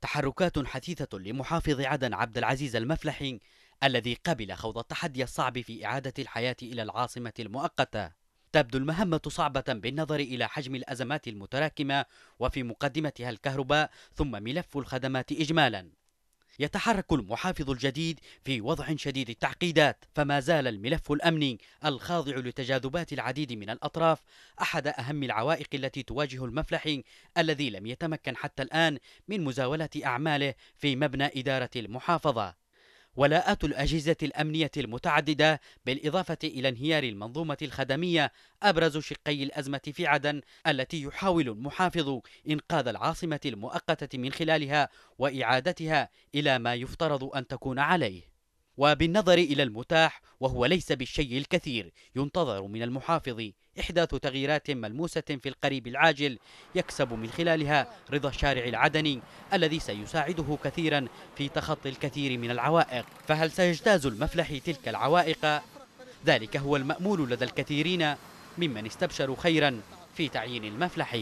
تحركات حثيثة لمحافظ عدن عبد العزيز المفلحي الذي قبل خوض التحدي الصعب في إعادة الحياة إلى العاصمة المؤقتة تبدو المهمة صعبة بالنظر إلى حجم الأزمات المتراكمة وفي مقدمتها الكهرباء ثم ملف الخدمات إجمالا يتحرك المحافظ الجديد في وضع شديد التعقيدات فما زال الملف الامني الخاضع لتجاذبات العديد من الاطراف احد اهم العوائق التي تواجه المفلح الذي لم يتمكن حتى الان من مزاوله اعماله في مبنى اداره المحافظه ولاءات الأجهزة الأمنية المتعددة بالإضافة إلى انهيار المنظومة الخدمية أبرز شقي الأزمة في عدن التي يحاول المحافظ إنقاذ العاصمة المؤقتة من خلالها وإعادتها إلى ما يفترض أن تكون عليه وبالنظر إلى المتاح وهو ليس بالشيء الكثير ينتظر من المحافظ إحداث تغييرات ملموسة في القريب العاجل يكسب من خلالها رضا الشارع العدني الذي سيساعده كثيرا في تخطي الكثير من العوائق فهل سيجتاز المفلح تلك العوائق؟ ذلك هو المأمول لدى الكثيرين ممن استبشروا خيرا في تعيين المفلح